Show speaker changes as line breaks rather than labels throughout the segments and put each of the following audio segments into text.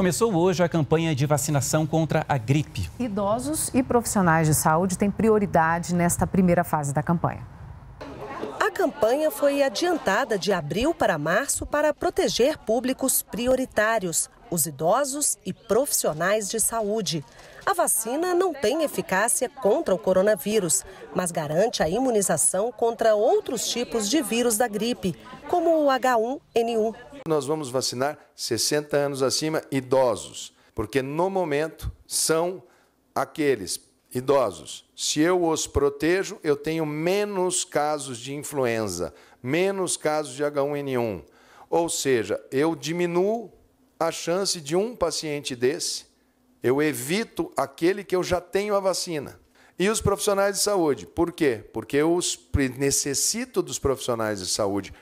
Começou hoje a campanha de vacinação contra a gripe. Idosos e profissionais de saúde têm prioridade nesta primeira fase da campanha. A campanha foi adiantada de abril para março para proteger públicos prioritários, os idosos e profissionais de saúde. A vacina não tem eficácia contra o coronavírus, mas garante a imunização contra outros tipos de vírus da gripe, como o H1N1
nós vamos vacinar 60 anos acima idosos, porque no momento são aqueles idosos. Se eu os protejo, eu tenho menos casos de influenza, menos casos de H1N1. Ou seja, eu diminuo a chance de um paciente desse, eu evito aquele que eu já tenho a vacina. E os profissionais de saúde, por quê? Porque eu necessito dos profissionais de saúde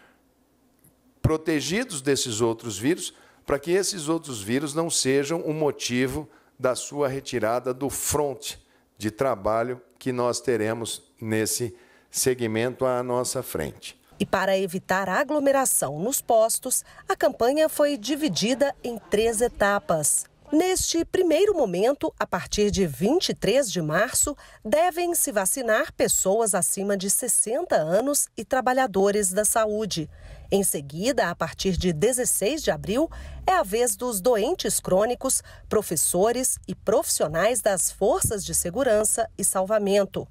protegidos desses outros vírus, para que esses outros vírus não sejam o motivo da sua retirada do front de trabalho que nós teremos nesse segmento à nossa frente.
E para evitar aglomeração nos postos, a campanha foi dividida em três etapas. Neste primeiro momento, a partir de 23 de março, devem se vacinar pessoas acima de 60 anos e trabalhadores da saúde. Em seguida, a partir de 16 de abril, é a vez dos doentes crônicos, professores e profissionais das forças de segurança e salvamento.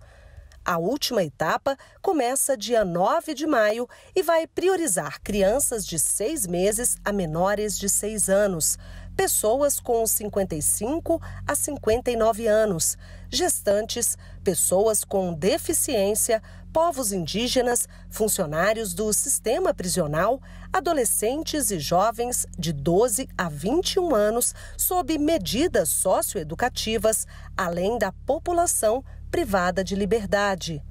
A última etapa começa dia 9 de maio e vai priorizar crianças de seis meses a menores de seis anos pessoas com 55 a 59 anos, gestantes, pessoas com deficiência, povos indígenas, funcionários do sistema prisional, adolescentes e jovens de 12 a 21 anos sob medidas socioeducativas, além da população privada de liberdade.